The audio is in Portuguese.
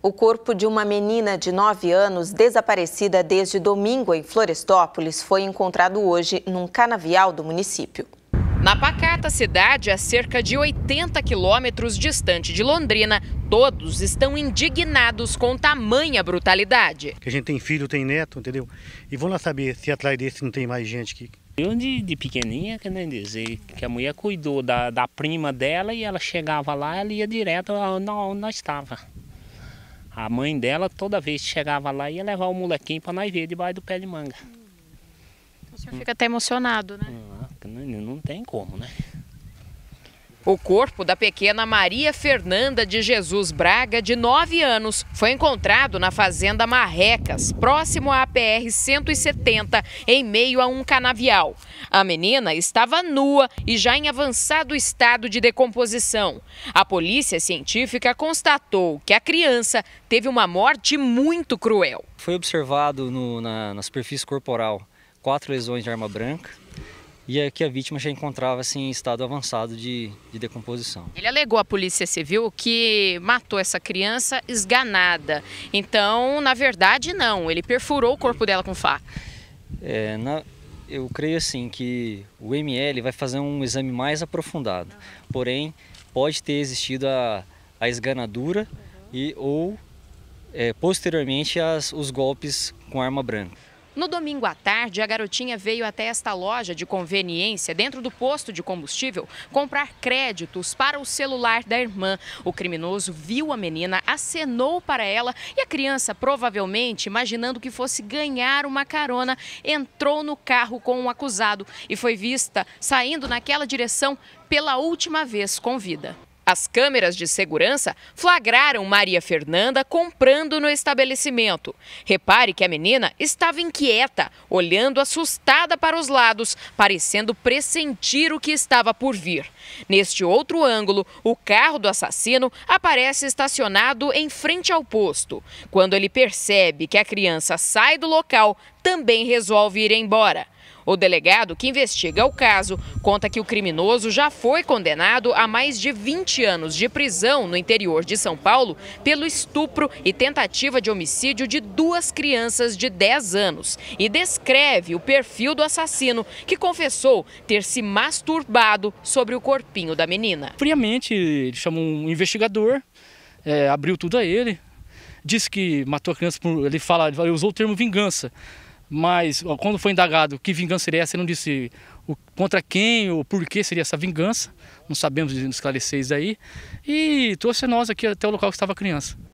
O corpo de uma menina de 9 anos, desaparecida desde domingo em Florestópolis, foi encontrado hoje num canavial do município. Na pacata cidade, a cerca de 80 quilômetros distante de Londrina, todos estão indignados com tamanha brutalidade. Que a gente tem filho, tem neto, entendeu? E vamos lá saber se atrás desse não tem mais gente que. Eu de, de pequenininha, que nem dizer, que a mulher cuidou da, da prima dela e ela chegava lá, ela ia direto onde nós estava. A mãe dela toda vez chegava lá e ia levar o molequinho para nós ver debaixo do pé de manga. Então, o senhor fica até emocionado, né? Ah, não, não tem como, né? O corpo da pequena Maria Fernanda de Jesus Braga, de 9 anos, foi encontrado na fazenda Marrecas, próximo à PR 170, em meio a um canavial. A menina estava nua e já em avançado estado de decomposição. A polícia científica constatou que a criança teve uma morte muito cruel. Foi observado no, na, na superfície corporal quatro lesões de arma branca e é que a vítima já encontrava-se assim, em estado avançado de, de, decomposição. Ele alegou à Polícia Civil que matou essa criança esganada. Então, na verdade, não. Ele perfurou o corpo dela com faca. É, na, eu creio assim que o ML vai fazer um exame mais aprofundado. Porém, pode ter existido a, a esganadura e ou é, posteriormente as, os golpes com arma branca. No domingo à tarde, a garotinha veio até esta loja de conveniência, dentro do posto de combustível, comprar créditos para o celular da irmã. O criminoso viu a menina, acenou para ela e a criança, provavelmente imaginando que fosse ganhar uma carona, entrou no carro com o um acusado e foi vista saindo naquela direção pela última vez com vida. As câmeras de segurança flagraram Maria Fernanda comprando no estabelecimento. Repare que a menina estava inquieta, olhando assustada para os lados, parecendo pressentir o que estava por vir. Neste outro ângulo, o carro do assassino aparece estacionado em frente ao posto. Quando ele percebe que a criança sai do local, também resolve ir embora. O delegado que investiga o caso conta que o criminoso já foi condenado a mais de 20 anos de prisão no interior de São Paulo pelo estupro e tentativa de homicídio de duas crianças de 10 anos e descreve o perfil do assassino que confessou ter se masturbado sobre o corpinho da menina. Friamente, ele chamou um investigador, é, abriu tudo a ele, disse que matou a criança, por, ele fala, ele usou o termo vingança mas quando foi indagado que vingança seria essa, ele não disse o, contra quem ou por que seria essa vingança, não sabemos esclarecer isso aí, e trouxe nós aqui até o local que estava a criança.